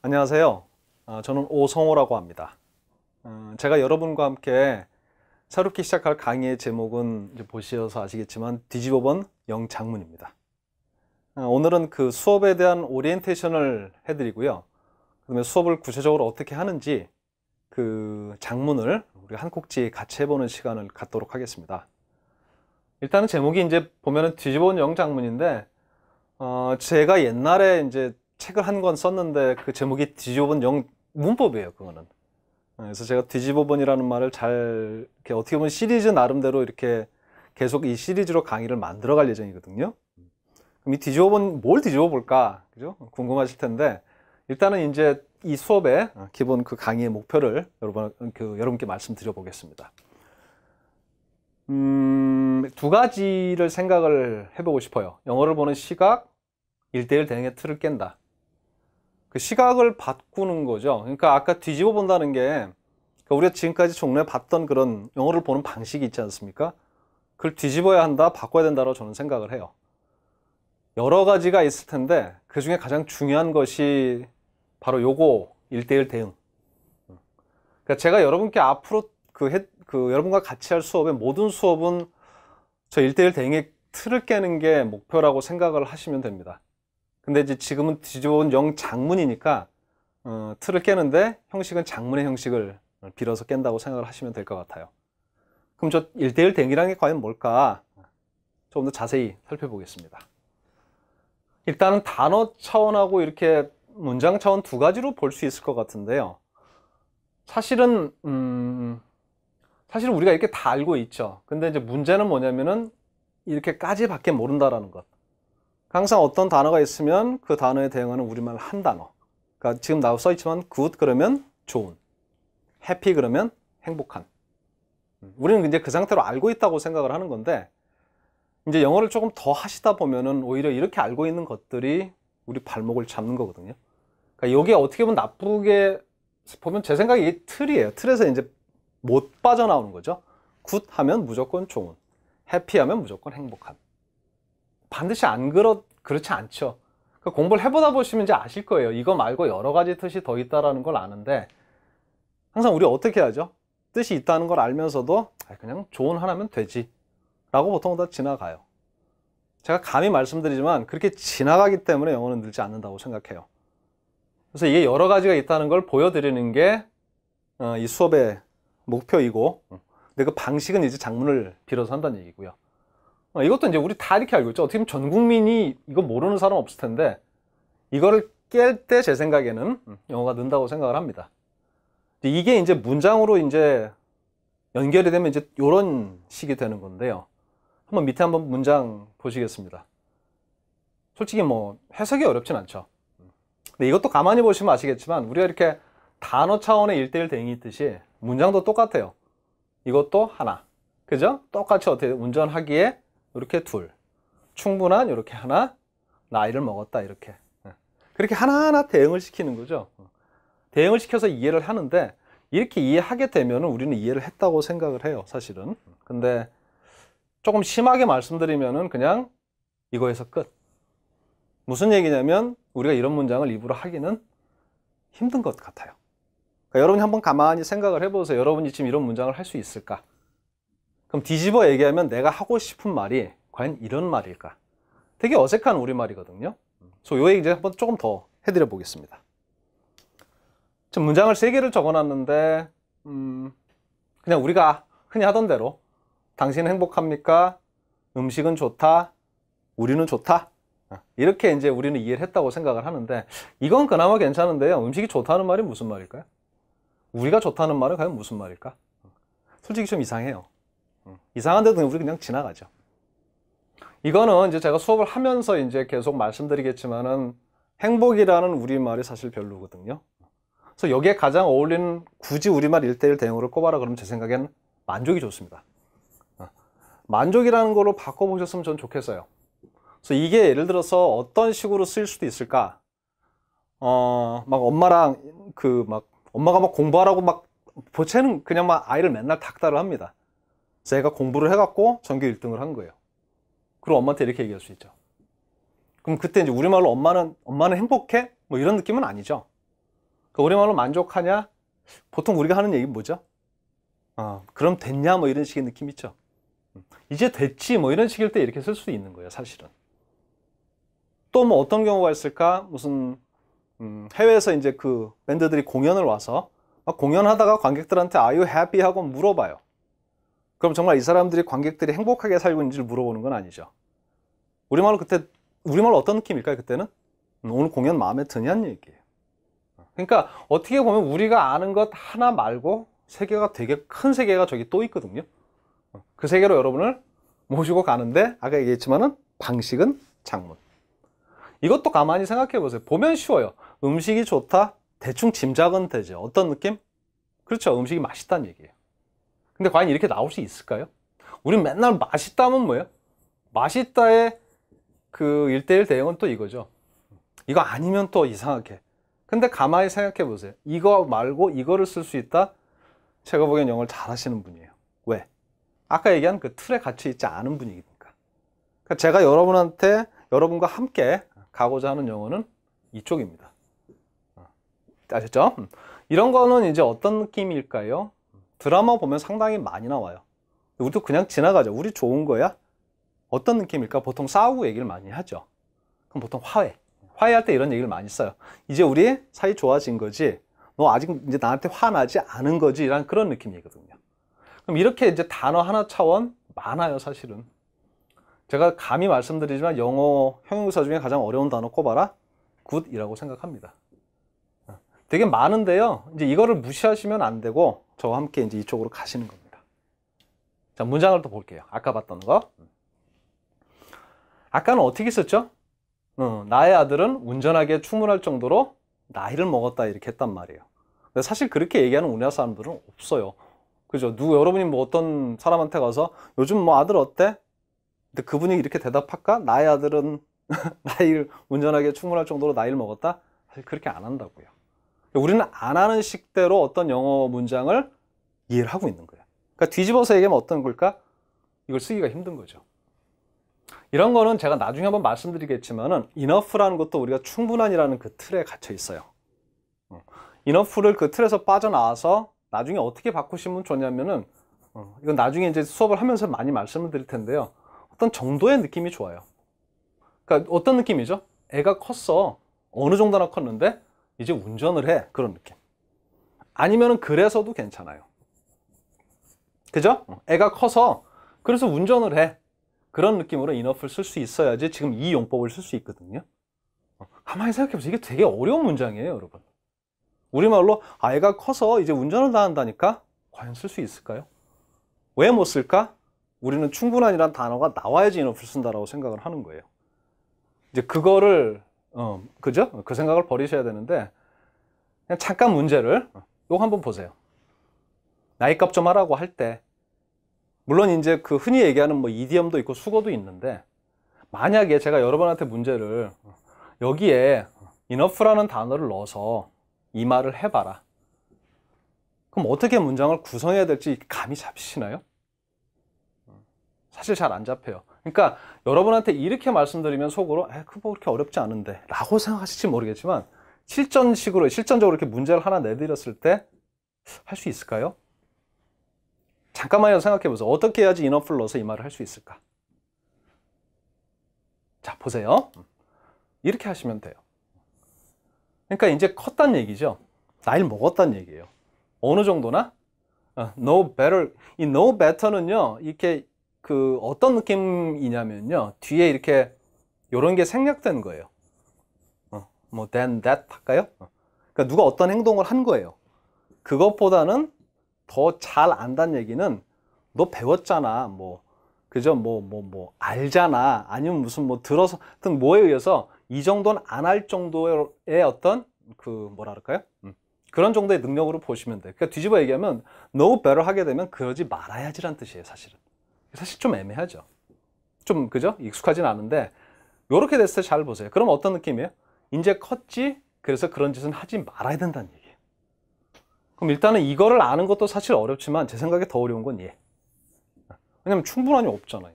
안녕하세요. 아, 저는 오성호라고 합니다. 아, 제가 여러분과 함께 새롭게 시작할 강의의 제목은 보시어서 아시겠지만 뒤집어본 영장문입니다. 아, 오늘은 그 수업에 대한 오리엔테이션을 해드리고요. 그다음에 수업을 구체적으로 어떻게 하는지 그 장문을 우리 한 꼭지 같이 해보는 시간을 갖도록 하겠습니다. 일단은 제목이 이제 보면은 뒤집어온 영장문인데 어 제가 옛날에 이제 책을 한 권 썼는데 그 제목이 뒤집어본 영 문법이에요. 그거는. 예, 그래서 제가 뒤집어본이라는 말을 잘 이렇게 어떻게 보면 시리즈 나름대로 이렇게 계속 이 시리즈로 강의를 만들어갈 예정이거든요. 그럼 이 뒤집어본 뭘 뒤집어볼까, 그죠? 궁금하실 텐데 일단은 이제 이 수업의 기본 그 강의의 목표를 여러분 그 여러분께 말씀드려 보겠습니다. 음, 두 가지를 생각을 해보고 싶어요. 영어를 보는 시각, 일대일 대응의 틀을 깬다. 그 시각을 바꾸는 거죠. 그러니까 아까 뒤집어 본다는 게 그러니까 우리가 지금까지 종래 봤던 그런 영어를 보는 방식이 있지 않습니까? 그걸 뒤집어야 한다, 바꿔야 된다고 저는 생각을 해요. 여러 가지가 있을 텐데 그 중에 가장 중요한 것이 바로 요거 1대1 대응. 그러니까 제가 여러분께 앞으로 그, 해, 그 여러분과 같이 할 수업의 모든 수업은 저1대1 대응의 틀을 깨는 게 목표라고 생각을 하시면 됩니다. 근데 이제 지금은 뒤집어온 영 장문이니까 어, 틀을 깨는데 형식은 장문의 형식을 빌어서 깬다고 생각을 하시면 될 것 같아요. 그럼 저 1대1 댕응이라는게 과연 뭘까? 조금 더 자세히 살펴보겠습니다. 일단은 단어 차원하고 이렇게 문장 차원 두 가지로 볼 수 있을 것 같은데요. 사실은 음, 사실은 우리가 이렇게 다 알고 있죠. 근데 이제 문제는 뭐냐면은 이렇게까지밖에 모른다라는 것. 항상 어떤 단어가 있으면 그 단어에 대응하는 우리말 한 단어. 그러니까 지금 나와 써 있지만 good 그러면 좋은, happy 그러면 행복한. 음, 우리는 이제 그 상태로 알고 있다고 생각을 하는 건데 이제 영어를 조금 더 하시다 보면은 오히려 이렇게 알고 있는 것들이 우리 발목을 잡는 거거든요. 그러니까 여기에 어떻게 보면 나쁘게 보면 제 생각에 이게 틀이에요. 틀에서 이제 못 빠져나오는 거죠. 굿 하면 무조건 좋은, 해피 하면 무조건 행복한. 반드시 안 그렇, 그렇지 않죠. 그러니까 공부를 해보다 보시면 이제 아실 거예요. 이거 말고 여러 가지 뜻이 더 있다라는 걸 아는데 항상 우리 어떻게 하죠? 뜻이 있다는 걸 알면서도 그냥 좋은 하나면 되지 라고 보통 다 지나가요. 제가 감히 말씀드리지만 그렇게 지나가기 때문에 영어는 늘지 않는다고 생각해요. 그래서 이게 여러 가지가 있다는 걸 보여드리는 게이 어, 수업의 목표이고 음, 근데 그 방식은 이제 장문을 빌어서 한다는 얘기고요. 어, 이것도 이제 우리 다 이렇게 알고 있죠. 어떻게 보면 전 국민이 이거 모르는 사람 없을 텐데 이거를 깰 때 제 생각에는 영어가 는다고 생각을 합니다. 이게 이제 문장으로 이제 연결이 되면 이제 이런 식이 되는 건데요. 한번 밑에 한번 문장 보시겠습니다. 솔직히 뭐 해석이 어렵진 않죠. 근데 이것도 가만히 보시면 아시겠지만 우리가 이렇게 단어 차원의 일대일 대응이 있듯이 문장도 똑같아요. 이것도 하나. 그죠? 똑같이 어떻게 운전하기에 이렇게 둘 충분한 이렇게 하나 나이를 먹었다 이렇게 예. 그렇게 하나하나 대응을 시키는 거죠 어. 대응을 시켜서 이해를 하는데 이렇게 이해하게 되면 우리는 이해를 했다고 생각을 해요 사실은 근데 조금 심하게 말씀드리면 그냥 이거에서 끝 무슨 얘기냐면 우리가 이런 문장을 입으로 하기는 힘든 것 같아요 그러니까 여러분이 한번 가만히 생각을 해보세요 여러분이 지금 이런 문장을 할 수 있을까 그럼 뒤집어 얘기하면 내가 하고 싶은 말이 과연 이런 말일까? 되게 어색한 우리말이거든요. 그래서 요 얘기 이제 한번 조금 더 해드려 보겠습니다. 지금 문장을 세 개를 적어놨는데 음, 그냥 우리가 흔히 하던 대로 당신은 행복합니까? 음식은 좋다? 우리는 좋다? 아, 이렇게 이제 우리는 이해를 했다고 생각을 하는데 이건 그나마 괜찮은데요. 음식이 좋다는 말이 무슨 말일까요? 우리가 좋다는 말은 과연 무슨 말일까? 솔직히 좀 이상해요. 이상한 데도 우리 그냥 지나가죠. 이거는 이제 제가 수업을 하면서 이제 계속 말씀드리겠지만은 행복이라는 우리말이 사실 별로거든요. 그래서 여기에 가장 어울리는 굳이 우리말 일대일 대응으로 꼽아라 그러면 제 생각엔 만족이 좋습니다. 어. 만족이라는 걸로 바꿔보셨으면 전 좋겠어요. 그래서 이게 예를 들어서 어떤 식으로 쓰일 수도 있을까? 어, 막 엄마랑 그 막 엄마가 막 공부하라고 막 보채는 그냥 막 아이를 맨날 닥달을 합니다. 제가 공부를 해갖고 전교 1등을 한 거예요. 그리고 엄마한테 이렇게 얘기할 수 있죠. 그럼 그때 이제 우리말로 엄마는, 엄마는 행복해? 뭐 이런 느낌은 아니죠. 그 우리말로 만족하냐? 보통 우리가 하는 얘기 뭐죠? 어, 그럼 됐냐? 뭐 이런 식의 느낌 있죠. 음, 이제 됐지 뭐 이런 식일 때 이렇게 쓸 수도 있는 거예요 사실은 또 뭐 어떤 경우가 있을까 무슨 음, 해외에서 이제 그 밴드들이 공연을 와서 공연하다가 관객들한테 아유 해피 하고 물어봐요 그럼 정말 이 사람들이 관객들이 행복하게 살고 있는지를 물어보는 건 아니죠. 우리말로 그때 우리말로 어떤 느낌일까요? 그때는 음, 오늘 공연 마음에 드냐는 얘기예요. 그러니까 어떻게 보면 우리가 아는 것 하나 말고 세계가 되게 큰 세계가 저기 또 있거든요. 그 세계로 여러분을 모시고 가는데 아까 얘기했지만은 방식은 장문. 이것도 가만히 생각해 보세요. 보면 쉬워요. 음식이 좋다. 대충 짐작은 되죠. 어떤 느낌? 그렇죠. 음식이 맛있다는 얘기예요. 근데 과연 이렇게 나올 수 있을까요? 우린 맨날 맛있다면 뭐예요? 맛있다의 그1대1 대응은 또 이거죠. 이거 아니면 또 이상하게. 근데 가만히 생각해 보세요. 이거 말고 이거를 쓸 수 있다? 제가 보기엔 영어를 잘 하시는 분이에요. 왜? 아까 얘기한 그 틀에 갇혀 있지 않은 분이니까. 그러니까 제가 여러분한테, 여러분과 함께 가고자 하는 영어는 이쪽입니다. 어. 아셨죠? 음. 이런 거는 이제 어떤 느낌일까요? 드라마 보면 상당히 많이 나와요. 우리도 그냥 지나가죠. 우리 좋은 거야? 어떤 느낌일까? 보통 싸우고 얘기를 많이 하죠. 그럼 보통 화해. 화해할 때 이런 얘기를 많이 써요. 이제 우리 사이 좋아진 거지. 너 아직 이제 나한테 화나지 않은 거지. 라는 그런 느낌이거든요. 그럼 이렇게 이제 단어 하나 차원 많아요, 사실은. 제가 감히 말씀드리지만 영어 형용사 중에 가장 어려운 단어 꼽아라? 굿이라고 생각합니다. 되게 많은데요. 이제 이거를 무시하시면 안 되고 저와 함께 이제 이쪽으로 가시는 겁니다. 자, 문장을 또 볼게요. 아까 봤던 거. 아까는 어떻게 썼죠? 어, 나의 아들은 운전하기에 충분할 정도로 나이를 먹었다 이렇게 했단 말이에요. 근데 사실 그렇게 얘기하는 우리나라 사람들은 없어요. 그죠? 누구 여러분이 뭐 어떤 사람한테 가서 요즘 뭐 아들 어때? 근데 그분이 이렇게 대답할까? 나의 아들은 나이를 운전하기에 충분할 정도로 나이를 먹었다? 사실 그렇게 안 한다고요. 우리는 안 하는 식대로 어떤 영어 문장을 이해를 하고 있는 거예요. 그러니까 뒤집어서 얘기하면 어떤 걸까? 이걸 쓰기가 힘든 거죠. 이런 거는 제가 나중에 한번 말씀드리겠지만은 enough라는 것도 우리가 충분한이라는 그 틀에 갇혀 있어요. 어. enough를 그 틀에서 빠져나와서 나중에 어떻게 바꾸시면 좋냐면은 어, 이건 나중에 이제 수업을 하면서 많이 말씀을 드릴 텐데요. 어떤 정도의 느낌이 좋아요. 그러니까 어떤 느낌이죠? 애가 컸어. 어느 정도나 컸는데 이제 운전을 해 그런 느낌 아니면 그래서도 괜찮아요 그죠? 애가 커서 그래서 운전을 해 그런 느낌으로 인어풀 쓸수 있어야지 지금 이 용법을 쓸 수 있거든요 어, 가만히 생각해보세요 이게 되게 어려운 문장이에요 여러분 우리말로 아이가 커서 이제 운전을 다 한다니까 과연 쓸 수 있을까요? 왜 못 쓸까? 우리는 충분한이란 단어가 나와야지 인어풀 쓴다라고 생각을 하는 거예요 이제 그거를 어, 그죠? 그 생각을 버리셔야 되는데 그냥 잠깐 문제를 요거 한번 보세요. 나이값 좀 하라고 할 때 물론 이제 그 흔히 얘기하는 뭐 이디엄도 있고 수거도 있는데 만약에 제가 여러분한테 문제를 여기에 enough라는 단어를 넣어서 이 말을 해봐라. 그럼 어떻게 문장을 구성해야 될지 감이 잡히시나요? 사실 잘 안 잡혀요. 그러니까 여러분한테 이렇게 말씀드리면 속으로 에, 아, 그거 그렇게 어렵지 않은데 라고 생각하실지 모르겠지만 실전식으로 실전적으로 이렇게 문제를 하나 내드렸을 때 할 수 있을까요? 잠깐만요 생각해 보세요. 어떻게 해야지 인어플 러어서이 말을 할 수 있을까? 자 보세요. 이렇게 하시면 돼요. 그러니까 이제 컸단 얘기죠. 나이 먹었단 얘기예요. 어느 정도나? 어, no better. 이 no better는요, 이렇게 그 어떤 느낌이냐면요. 뒤에 이렇게 이런 게 생략된 거예요. 어, 뭐 then that 할까요? 어. 그러니까 누가 어떤 행동을 한 거예요. 그것보다는 더 잘 안다는 얘기는 너 배웠잖아. 뭐그저뭐 뭐뭐 뭐, 알잖아. 아니면 무슨 뭐 들어서 등 뭐에 의해서 이 정도는 안 할 정도의 어떤 그 뭐라 그럴까요? 음. 그런 정도의 능력으로 보시면 돼. 요 그러니까 뒤집어 얘기하면 너무 배 e 하게 되면 그러지 말아야지란 뜻이에요, 사실은. 사실 좀 애매하죠. 좀 그죠? 익숙하진 않은데 이렇게 됐을 때 잘 보세요. 그럼 어떤 느낌이에요? 이제 컸지? 그래서 그런 짓은 하지 말아야 된다는 얘기예요. 그럼 일단은 이거를 아는 것도 사실 어렵지만 제 생각에 더 어려운 건 얘. 왜냐면 충분한이 없잖아요.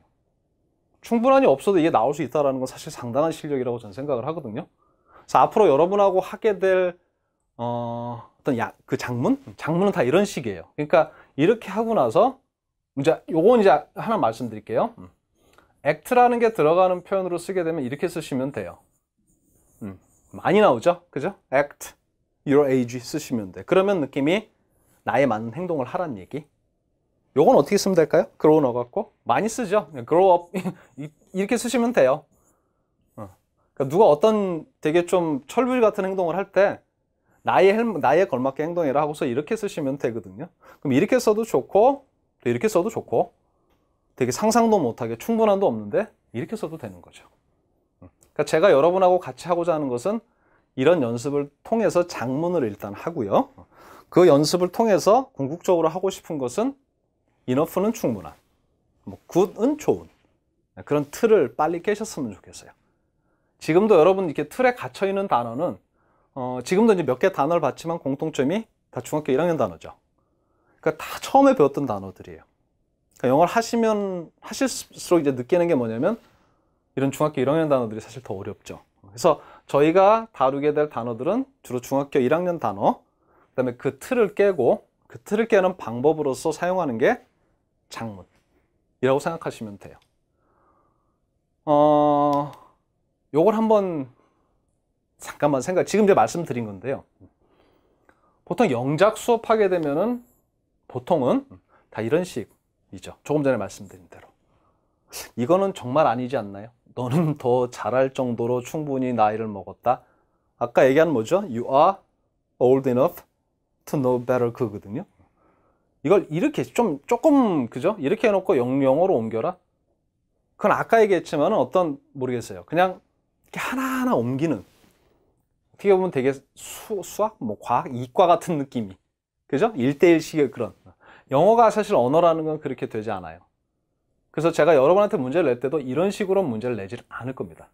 충분한이 없어도 이게 나올 수 있다는 건 사실 상당한 실력이라고 저는 생각을 하거든요. 그래서 앞으로 여러분하고 하게 될 어, 떤 야, 그 장문? 장문은 다 이런 식이에요. 그러니까 이렇게 하고 나서 이제 요건 이제 하나 말씀드릴게요. 음. act라는 게 들어가는 표현으로 쓰게 되면 이렇게 쓰시면 돼요. 음. 많이 나오죠? 그죠? act, your age 쓰시면 돼. 그러면 느낌이 나에 맞는 행동을 하란 얘기. 요건 어떻게 쓰면 될까요? grown up 고 많이 쓰죠. grow up 이렇게 쓰시면 돼요. 어. 그러니까 누가 어떤 되게 좀 철불 같은 행동을 할 때 나의나이 걸맞게 행동이라 하고서 이렇게 쓰시면 되거든요. 그럼 이렇게 써도 좋고 이렇게 써도 좋고 되게 상상도 못하게 충분함도 없는데 이렇게 써도 되는 거죠. 음. 그러니까 제가 여러분하고 같이 하고자 하는 것은 이런 연습을 통해서 작문을 일단 하고요. 그 연습을 통해서 궁극적으로 하고 싶은 것은 이너프는 충분한, 뭐 굿은 좋은 그런 틀을 빨리 깨셨으면 좋겠어요. 지금도 여러분 이렇게 틀에 갇혀 있는 단어는 어, 지금도 이제 몇 개 단어를 봤지만 공통점이 다 중학교 1학년 단어죠. 그러니까 다 처음에 배웠던 단어들이에요. 그러니까 영어를 하시면 하실수록 이제 느끼는 게 뭐냐면 이런 중학교 1학년 단어들이 사실 더 어렵죠. 그래서 저희가 다루게 될 단어들은 주로 중학교 1학년 단어, 그다음에 그 틀을 깨고 그 틀을 깨는 방법으로서 사용하는 게 장문이라고 생각하시면 돼요. 어, 요걸 한번 잠깐만 생각. 지금 제가 말씀드린 건데요. 보통 영작 수업하게 되면은 보통은 다 이런 식이죠. 조금 전에 말씀드린 대로. 이거는 정말 아니지 않나요? 너는 더 잘할 정도로 충분히 나이를 먹었다. 아까 얘기한 뭐죠? You are old enough to know better 그거든요. 이걸 이렇게 좀 조금 그죠? 이렇게 해놓고 영영어로 옮겨라. 그건 아까 얘기했지만 어떤 모르겠어요. 그냥 이렇게 하나하나 옮기는 어떻게 보면 되게 수, 수학, 뭐 과학, 이과 같은 느낌이 그죠? 1대1식의 그런. 영어가 사실 언어라는 건 그렇게 되지 않아요. 그래서 제가 여러분한테 문제를 낼 때도 이런 식으로 문제를 내질 않을 겁니다.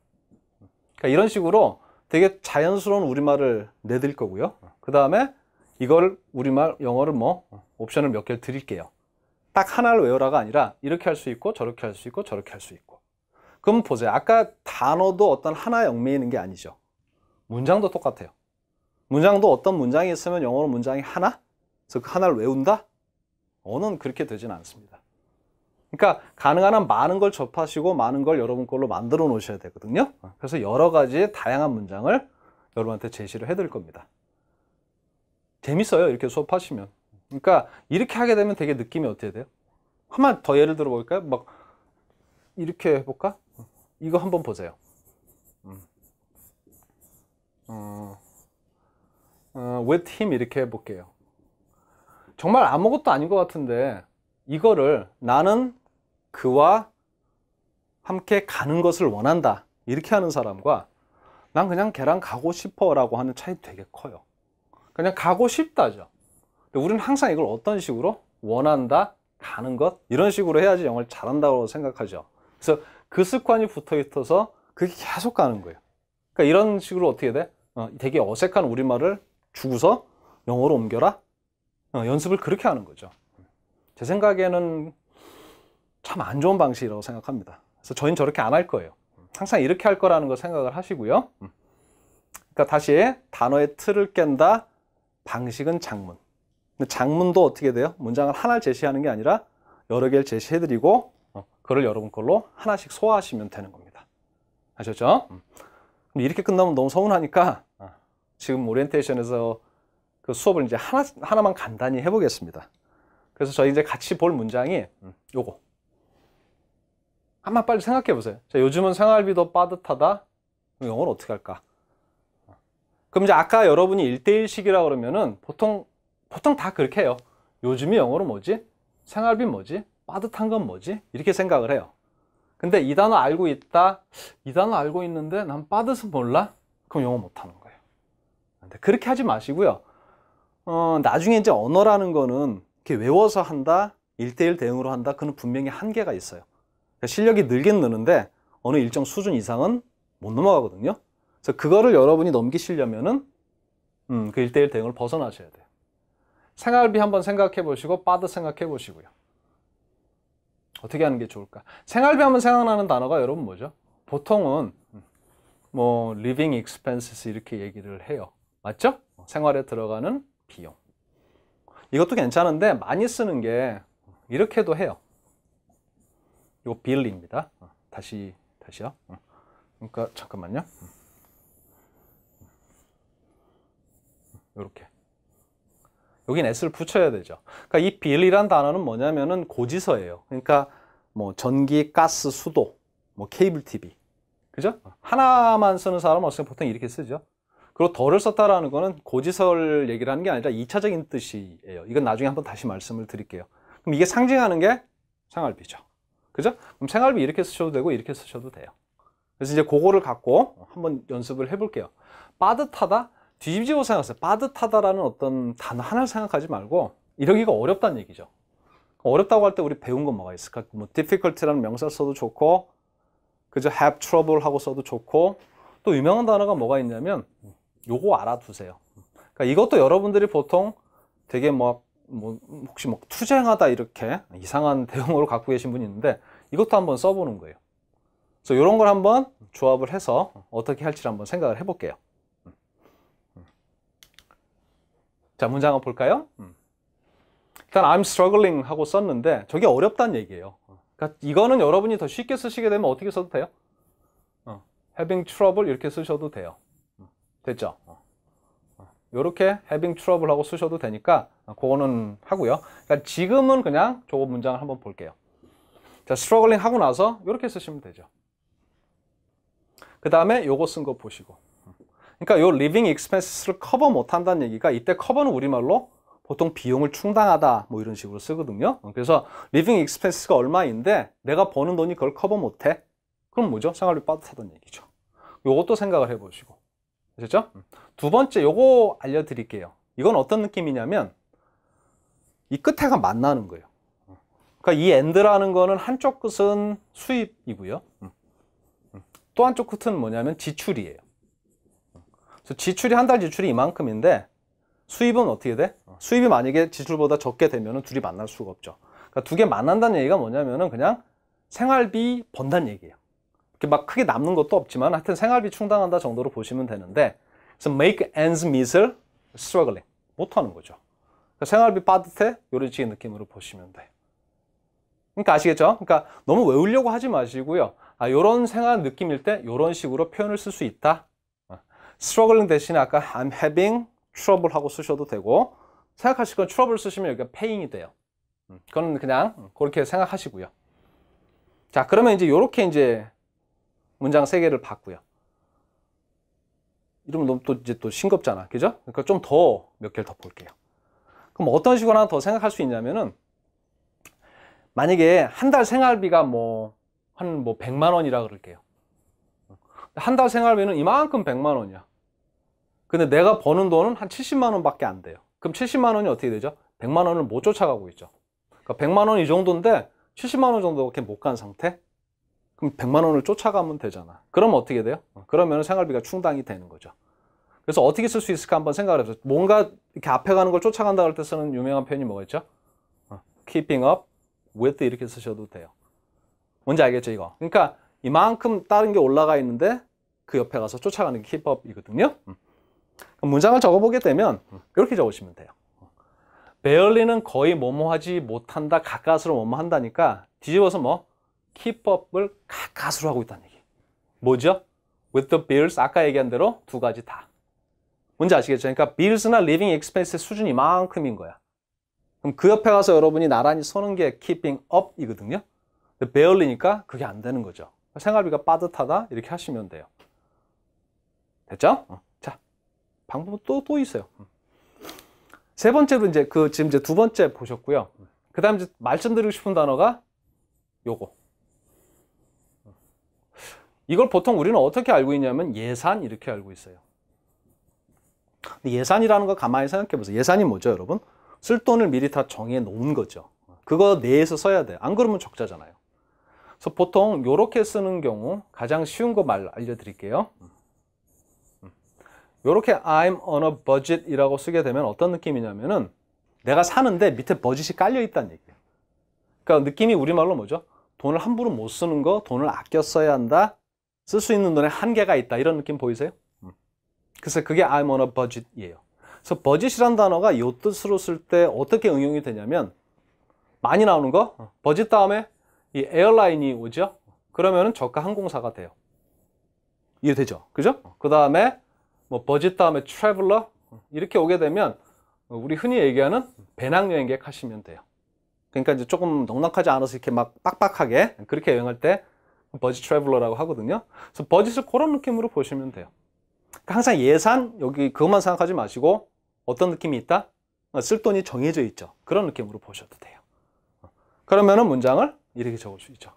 그러니까 이런 식으로 되게 자연스러운 우리말을 내드릴 거고요. 그 다음에 이걸 우리말 영어를 뭐 옵션을 몇 개를 드릴게요. 딱 하나를 외워라가 아니라 이렇게 할 수 있고 저렇게 할 수 있고 저렇게 할 수 있고. 그럼 보세요. 아까 단어도 어떤 하나 영매 있는 게 아니죠. 문장도 똑같아요. 문장도 어떤 문장이 있으면 영어로 문장이 하나, 그래서 그 하나를 외운다? 언어는 그렇게 되진 않습니다. 그러니까 가능한 한 많은 걸 접하시고 많은 걸 여러분 걸로 만들어 놓으셔야 되거든요. 그래서 여러 가지 다양한 문장을 여러분한테 제시를 해드릴 겁니다. 재밌어요. 이렇게 수업하시면. 그러니까 이렇게 하게 되면 되게 느낌이 어떻게 돼요? 한 번 더 예를 들어 볼까요? 막 이렇게 해볼까? 이거 한번 보세요. 음. 어, 어, with him 이렇게 해볼게요. 정말 아무것도 아닌 것 같은데 이거를 나는 그와 함께 가는 것을 원한다 이렇게 하는 사람과 난 그냥 걔랑 가고 싶어 라고 하는 차이 되게 커요 그냥 가고 싶다죠 근데 우리는 항상 이걸 어떤 식으로 원한다 가는 것 이런 식으로 해야지 영어를 잘한다고 생각하죠 그래서 그 습관이 붙어 있어서 그게 계속 가는 거예요 그러니까 이런 식으로 어떻게 돼? 어, 되게 어색한 우리말을 주고서 영어로 옮겨라 어, 연습을 그렇게 하는 거죠. 제 생각에는 참 안 좋은 방식이라고 생각합니다. 그래서 저희는 저렇게 안 할 거예요. 항상 이렇게 할 거라는 걸 생각을 하시고요. 그러니까 다시 단어의 틀을 깬다. 방식은 장문. 근데 장문도 어떻게 돼요? 문장을 하나를 제시하는 게 아니라 여러 개를 제시해드리고 어, 그걸 여러분 걸로 하나씩 소화하시면 되는 겁니다. 아셨죠? 이렇게 끝나면 너무 서운하니까 아, 지금 오리엔테이션에서 그 수업을 이제 하나, 하나만 간단히 해보겠습니다. 그래서 저희 이제 같이 볼 문장이 음, 요거. 한번 빨리 생각해 보세요. 자, 요즘은 생활비도 빠듯하다. 영어를 어떻게 할까? 그럼 이제 아까 여러분이 일대일식이라 그러면은 보통, 보통 다 그렇게 해요. 요즘이 영어로 뭐지? 생활비 뭐지? 빠듯한 건 뭐지? 이렇게 생각을 해요. 근데 이 단어 알고 있다. 이 단어 알고 있는데 난 빠듯은 몰라? 그럼 영어 못하는 거예요. 근데 그렇게 하지 마시고요. 어, 나중에 이제 언어라는 거는 이렇게 외워서 한다, 일대일 대응으로 한다, 그는 분명히 한계가 있어요. 그러니까 실력이 늘긴 느는데 어느 일정 수준 이상은 못 넘어가거든요. 그래서 그거를 여러분이 넘기시려면은 음, 그일대일 대응을 벗어나셔야 돼요. 생활비 한번 생각해 보시고 빠드 생각해 보시고요. 어떻게 하는 게 좋을까? 생활비 하면 생각나는 단어가 여러분 뭐죠? 보통은 뭐 living expenses 이렇게 얘기를 해요. 맞죠? 생활에 들어가는 비용 이것도 괜찮은데 많이 쓰는 게 이렇게도 해요 이요 빌리입니다 다시 다시요 그러니까 잠깐만요 이렇게 여긴 s를 붙여야 되죠 그러니까 이 빌이란 단어는 뭐냐면은 고지서예요 그러니까 뭐 전기 가스 수도 뭐 케이블 TV 그죠 하나만 쓰는 사람은 어차피 보통 이렇게 쓰죠 그리고 덜을 썼다라는 거는 고지설 얘기를 하는 게 아니라 2차적인 뜻이에요. 이건 나중에 한번 다시 말씀을 드릴게요. 그럼 이게 상징하는 게 생활비죠. 그죠? 그럼 생활비 이렇게 쓰셔도 되고 이렇게 쓰셔도 돼요. 그래서 이제 그거를 갖고 한번 연습을 해볼게요. 빠듯하다? 뒤집지고 생각하세요. 빠듯하다라는 어떤 단어 하나를 생각하지 말고 이러기가 어렵다는 얘기죠. 어렵다고 할 때 우리 배운 건 뭐가 있을까? 뭐 difficulty라는 명사 써도 좋고 그저 have trouble 하고 써도 좋고 또 유명한 단어가 뭐가 있냐면 요거 알아두세요. 그러니까 이것도 여러분들이 보통 되게 막, 뭐, 혹시 뭐 투쟁하다 이렇게 이상한 대응으로 갖고 계신 분이 있는데 이것도 한번 써보는 거예요. 그래서 이런 걸 한번 조합을 해서 어떻게 할지 한번 생각을 해볼게요. 자, 문장 한번 볼까요? 일단 I'm struggling 하고 썼는데 저게 어렵다는 얘기예요. 그러니까 이거는 여러분이 더 쉽게 쓰시게 되면 어떻게 써도 돼요? 어, having trouble 이렇게 쓰셔도 돼요. 됐죠? 이렇게 어. 어. having trouble 하고 쓰셔도 되니까 어, 그거는 하고요. 그러니까 지금은 그냥 저거 문장을 한번 볼게요. 자, struggling 하고 나서 이렇게 쓰시면 되죠. 그 다음에 요거 쓴 거 보시고. 그러니까 요 living expenses를 커버 못한다는 얘기가 이때 커버는 우리말로 보통 비용을 충당하다 뭐 이런 식으로 쓰거든요. 그래서 living expenses가 얼마인데 내가 버는 돈이 그걸 커버 못해. 그럼 뭐죠? 생활비 빠듯하다는 얘기죠. 요것도 생각을 해보시고. 아셨죠? 두 번째 요거 알려드릴게요. 이건 어떤 느낌이냐면 이 끝에가 만나는 거예요. 그러니까 이 엔드라는 거는 한쪽 끝은 수입이고요. 또 한쪽 끝은 뭐냐면 지출이에요. 그래서 지출이 한 달 지출이 이만큼인데 수입은 어떻게 돼? 수입이 만약에 지출보다 적게 되면 둘이 만날 수가 없죠. 그러니까 두 개 만난다는 얘기가 뭐냐면은 그냥 생활비 번다는 얘기예요. 막 크게 남는 것도 없지만 하여튼 생활비 충당한다 정도로 보시면 되는데 그래서 make ends meet을 struggling 못하는 거죠. 그러니까 생활비 빠듯해 요리치의 느낌으로 보시면 돼. 그러니까 아시겠죠? 그러니까 너무 외우려고 하지 마시고요. 아, 이런 생활 느낌일 때 이런 식으로 표현을 쓸 수 있다. 아, struggling 대신에 아까 I'm having trouble 하고 쓰셔도 되고 생각하실 건 trouble 쓰시면 여기가 p a y i n 이 돼요. 음, 그거는 그냥 그렇게 생각하시고요. 자, 그러면 이제 이렇게 이제 문장 세 개를 봤고요. 이러면 너무 또 이제 또 싱겁잖아. 그죠? 그러니까 좀 더 몇 개를 더 볼게요. 그럼 어떤 식으로 하나 더 생각할 수 있냐면은 만약에 한 달 생활비가 뭐 한뭐 뭐 100만 원이라 그럴게요. 한 달 생활비는 이만큼 100만 원이야. 근데 내가 버는 돈은 한 70만 원밖에 안 돼요. 그럼 70만 원이 어떻게 되죠? 100만 원을 못 쫓아가고 있죠. 그러니까 100만 원 이 정도인데 70만 원 정도밖에 못간 상태. 그럼 100만 원을 쫓아가면 되잖아. 그럼 어떻게 돼요? 그러면 생활비가 충당이 되는 거죠. 그래서 어떻게 쓸 수 있을까 한번 생각을 해보세요. 뭔가 이렇게 앞에 가는 걸 쫓아간다 할 때 쓰는 유명한 표현이 뭐겠죠 어, keeping up with 이렇게 쓰셔도 돼요. 뭔지 알겠죠, 이거? 그러니까 이만큼 다른 게 올라가 있는데 그 옆에 가서 쫓아가는 게 keep up이거든요. 음. 문장을 적어보게 되면 이렇게 적으시면 돼요. 베얼리는 어, 거의 뭐뭐 하지 못한다, 가까스로 뭐뭐 한다니까 뒤집어서 뭐 keepup을 가까스로 하고 있다는 얘기. 뭐죠? With the bills, 아까 얘기한 대로 두 가지 다. 뭔지 아시겠죠? 그러니까 bills나 living expense의 수준이 만큼인 거야. 그럼 그 옆에 가서 여러분이 나란히 서는 게 keeping up이거든요. 배열리니까 그게 안 되는 거죠. 생활비가 빠듯하다 이렇게 하시면 돼요. 됐죠? 어. 자, 방법은 또, 또 있어요. 음. 세 번째로 이제 그 지금 이제 두 번째 보셨고요. 그 다음 이제 말씀드리고 싶은 단어가 요거. 이걸 보통 우리는 어떻게 알고 있냐면 예산 이렇게 알고 있어요. 예산이라는 거 가만히 생각해 보세요. 예산이 뭐죠, 여러분? 쓸 돈을 미리 다 정해 놓은 거죠. 그거 내에서 써야 돼. 안 그러면 적자잖아요. 그래서 보통 이렇게 쓰는 경우 가장 쉬운 거 말 알려드릴게요. 이렇게 I'm on a budget 이라고 쓰게 되면 어떤 느낌이냐면은 내가 사는데 밑에 버짓이 깔려 있다는 얘기예요. 그러니까 느낌이 우리말로 뭐죠? 돈을 함부로 못 쓰는 거, 돈을 아껴 써야 한다. 쓸수 있는 돈에 한계가 있다 이런 느낌 보이세요? 그래서 음. 그게 I'm on a budget이에요. 그래서 버짓이란 단어가 이 뜻으로 쓸 때 어떻게 응용이 되냐면 많이 나오는 거 버짓 어, 다음에 이 에어라인이 오죠. 그러면은 저가 항공사가 돼요. 이해되죠? 그죠? 어, 그 다음에 뭐 버짓 다음에 트래블러 어, 이렇게 오게 되면 우리 흔히 얘기하는 배낭여행객 하시면 돼요. 그러니까 이제 조금 넉넉하지 않아서 이렇게 막 빡빡하게 그렇게 여행할 때 버짓 트래블러라고 하거든요. 그래서 버짓을 그런 느낌으로 보시면 돼요. 그러니까 항상 예산 여기 그것만 생각하지 마시고 어떤 느낌이 있다? 어, 쓸 돈이 정해져 있죠. 그런 느낌으로 보셔도 돼요. 어, 그러면은 문장을 이렇게 적을 수 있죠.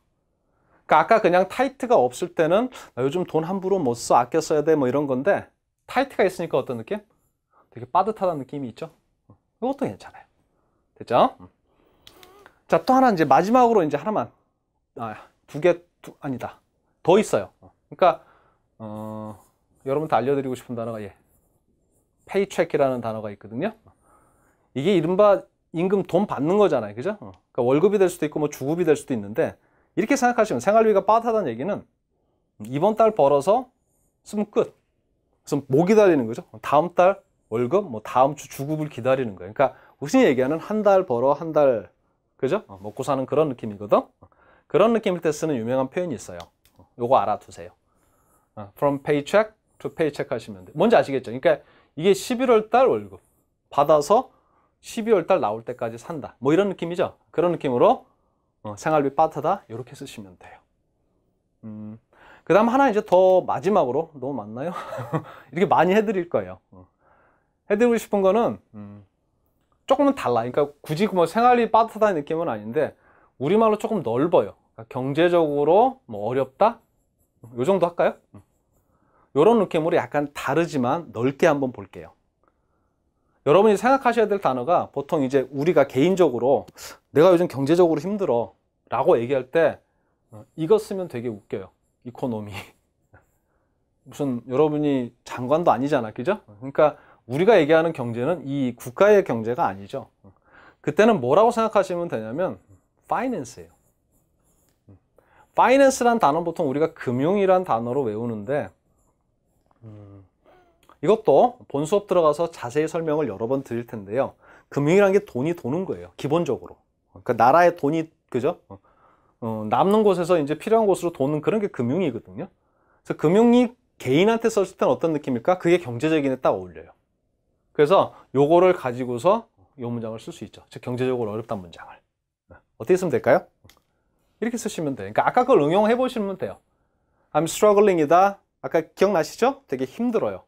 그러니까 아까 그냥 타이트가 없을 때는 요즘 돈 함부로 못 써, 아껴 써야 돼 뭐 이런 건데 타이트가 있으니까 어떤 느낌? 되게 빠듯하다는 느낌이 있죠. 이것도 어, 괜찮아요. 됐죠? 음. 자, 또 하나 이제 마지막으로 이제 하나만 아, 두개 두, 아니다. 더 있어요. 그러니까 어, 여러분다 알려드리고 싶은 단어가 예, 페이체이라는 단어가 있거든요. 이게 이른바 임금 돈 받는 거잖아요. 그죠? 어. 그러니까 월급이 될 수도 있고 뭐 주급이 될 수도 있는데 이렇게 생각하시면 생활비가 빠듯하다는 얘기는 이번 달 벌어서 쓰면 끝. 그래서 뭐 기다리는 거죠? 다음 달 월급, 뭐 다음 주 주급을 기다리는 거예요. 그러니까 우선 얘기하는 한 달 벌어 한 달 그죠? 어, 먹고 사는 그런 느낌이거든. 그런 느낌일 때 쓰는 유명한 표현이 있어요. 요거 알아두세요. 어, from paycheck to paycheck 하시면 돼요. 뭔지 아시겠죠? 그러니까 이게 11월 달 월급 받아서 12월 달 나올 때까지 산다. 뭐 이런 느낌이죠? 그런 느낌으로 어, 생활비 빠트다 이렇게 쓰시면 돼요. 음, 그 다음 하나 이제 더 마지막으로 너무 많나요? 이렇게 많이 해드릴 거예요. 어, 해드리고 싶은 거는 음, 조금은 달라. 그러니까 굳이 뭐생활비빠트다는 느낌은 아닌데 우리말로 조금 넓어요. 그러니까 경제적으로 뭐 어렵다? 요 정도 할까요? 이런 느낌으로 약간 다르지만 넓게 한번 볼게요. 여러분이 생각하셔야 될 단어가 보통 이제 우리가 개인적으로 내가 요즘 경제적으로 힘들어 라고 얘기할 때 어, 이거 쓰면 되게 웃겨요. 이코노미. 무슨 여러분이 장관도 아니잖아. 그죠? 그러니까 우리가 얘기하는 경제는 이 국가의 경제가 아니죠. 그때는 뭐라고 생각하시면 되냐면 파이낸스예요. 파이낸스란 단어 보통 우리가 금융이란 단어로 외우는데 이것도 본 수업 들어가서 자세히 설명을 여러 번 드릴 텐데요. 금융이란 게 돈이 도는 거예요. 기본적으로. 그 나라의 돈이 그죠? 어, 남는 곳에서 이제 필요한 곳으로 도는 그런 게 금융이거든요. 그래서 금융이 개인한테 썼을 땐 어떤 느낌일까? 그게 경제적인에 딱 어울려요. 그래서 요거를 가지고서 요 문장을 쓸 수 있죠. 즉 경제적으로 어렵단 문장을. 네. 어떻게 쓰면 될까요? 이렇게 쓰시면 돼요. 그러니까 아까 그걸 응용해 보시면 돼요. I'm struggling이다. 아까 기억나시죠? 되게 힘들어요.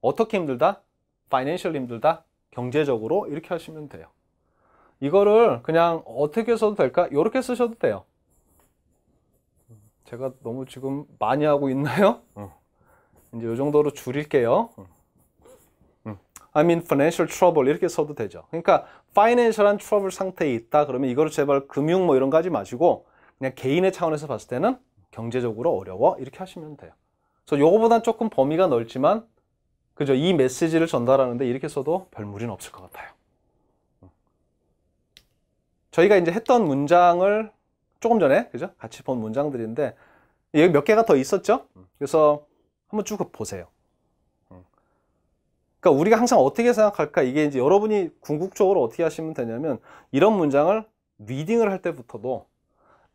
어떻게 힘들다? financial 힘들다. 경제적으로 이렇게 하시면 돼요. 이거를 그냥 어떻게 써도 될까? 이렇게 쓰셔도 돼요. 제가 너무 지금 많이 하고 있나요? 이제 이 정도로 줄일게요. I'm in financial trouble 이렇게 써도 되죠. 그러니까 financial한 trouble 상태에 있다 그러면 이거를 제발 금융 뭐 이런 거 하지 마시고 그냥 개인의 차원에서 봤을 때는 경제적으로 어려워 이렇게 하시면 돼요. 그래서 요거보단 조금 범위가 넓지만 그죠? 이 메시지를 전달하는데 이렇게 써도 별 무리는 없을 것 같아요. 음. 저희가 이제 했던 문장을 조금 전에 그죠? 같이 본 문장들인데 여기 몇 개가 더 있었죠? 그래서 한번 쭉 보세요. 음. 그러니까 우리가 항상 어떻게 생각할까? 이게 이제 여러분이 궁극적으로 어떻게 하시면 되냐면 이런 문장을 리딩을 할 때부터도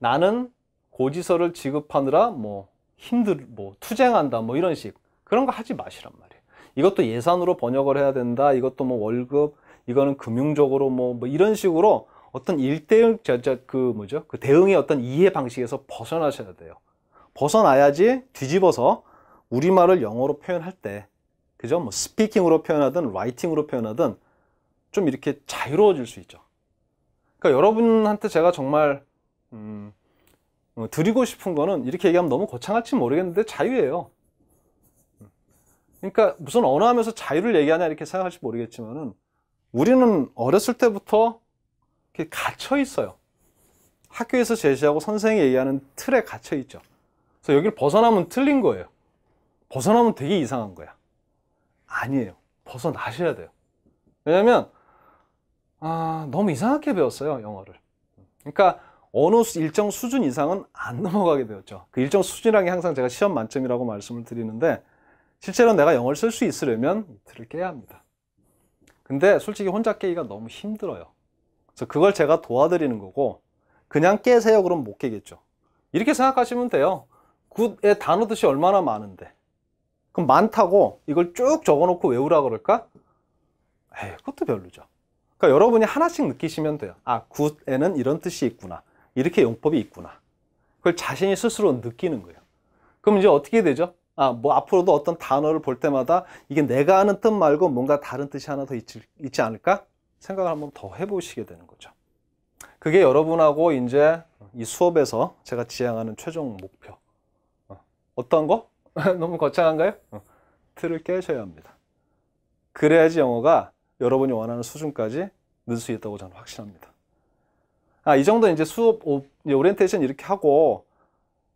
나는 고지서를 지급하느라 뭐 힘들 뭐 투쟁한다 뭐 이런 식 그런 거 하지 마시란 말이에요. 이것도 예산으로 번역을 해야 된다. 이것도 뭐 월급 이거는 금융적으로 뭐, 뭐 이런 식으로 어떤 일대일 그 뭐죠 그 대응의 어떤 이해 방식에서 벗어나셔야 돼요. 벗어나야지 뒤집어서 우리말을 영어로 표현할 때 그죠? 뭐 스피킹으로 표현하든 라이팅으로 표현하든 좀 이렇게 자유로워질 수 있죠. 그러니까 여러분한테 제가 정말 음, 어, 드리고 싶은 거는 이렇게 얘기하면 너무 거창할지 모르겠는데 자유예요. 그러니까 무슨 언어하면서 자유를 얘기하냐 이렇게 생각할지 모르겠지만은 우리는 어렸을 때부터 이렇게 갇혀 있어요. 학교에서 제시하고 선생이 얘기하는 틀에 갇혀 있죠. 그래서 여기를 벗어나면 틀린 거예요. 벗어나면 되게 이상한 거야. 아니에요. 벗어나셔야 돼요. 왜냐면 아, 너무 이상하게 배웠어요, 영어를. 그러니까 어느 일정 수준 이상은 안 넘어가게 되었죠. 그 일정 수준이라는 게 항상 제가 시험 만점이라고 말씀을 드리는데 실제로 내가 영어를 쓸 수 있으려면 이틀을 깨야 합니다. 근데 솔직히 혼자 깨기가 너무 힘들어요. 그래서 그걸 제가 도와드리는 거고 그냥 깨세요 그럼 못 깨겠죠. 이렇게 생각하시면 돼요. 굿의 단어 뜻이 얼마나 많은데 그럼 많다고 이걸 쭉 적어놓고 외우라 그럴까? 에이, 그것도 별로죠. 그러니까 여러분이 하나씩 느끼시면 돼요. 아, 굿에는 이런 뜻이 있구나. 이렇게 용법이 있구나. 그걸 자신이 스스로 느끼는 거예요. 그럼 이제 어떻게 되죠? 아, 뭐 앞으로도 어떤 단어를 볼 때마다 이게 내가 아는 뜻 말고 뭔가 다른 뜻이 하나 더 있지, 있지 않을까? 생각을 한번 더 해보시게 되는 거죠. 그게 여러분하고 이제 이 수업에서 제가 지향하는 최종 목표. 어, 어떤 거? 너무 거창한가요? 어, 틀을 깨셔야 합니다. 그래야지 영어가 여러분이 원하는 수준까지 늘 수 있다고 저는 확신합니다. 아, 이 정도 이제 수업 오, 리엔테이션 이렇게 하고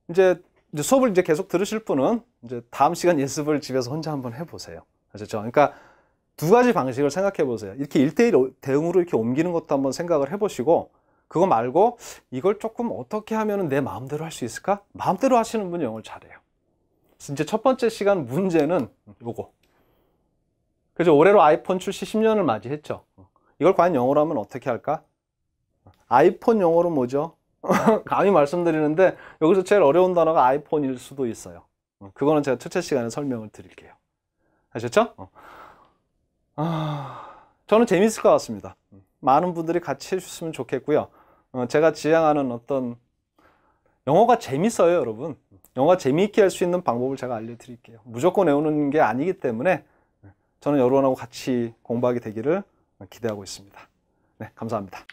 이제, 이제, 수업을 이제 계속 들으실 분은 이제 다음 시간 예습을 집에서 혼자 한번 해보세요. 아셨죠? 그러니까 두 가지 방식을 생각해 보세요. 이렇게 일대일 대응으로 이렇게 옮기는 것도 한번 생각을 해보시고 그거 말고 이걸 조금 어떻게 하면 내 마음대로 할 수 있을까? 마음대로 하시는 분이 영어를 잘해요. 이제 첫 번째 시간 문제는 요거. 그래서 올해로 아이폰 출시 10년을 맞이했죠. 이걸 과연 영어로 하면 어떻게 할까? 아이폰 용어로 뭐죠? 감히 말씀드리는데 여기서 제일 어려운 단어가 아이폰일 수도 있어요. 어, 그거는 제가 첫째 시간에 설명을 드릴게요. 아셨죠? 어. 아, 저는 재미있을것 같습니다. 많은 분들이 같이 해주셨으면 좋겠고요. 어, 제가 지향하는 어떤 영어가 재밌어요, 여러분. 영어가 재미있게 할 수 있는 방법을 제가 알려드릴게요. 무조건 외우는 게 아니기 때문에 네, 저는 여러분하고 같이 공부하게 되기를 기대하고 있습니다. 네, 감사합니다.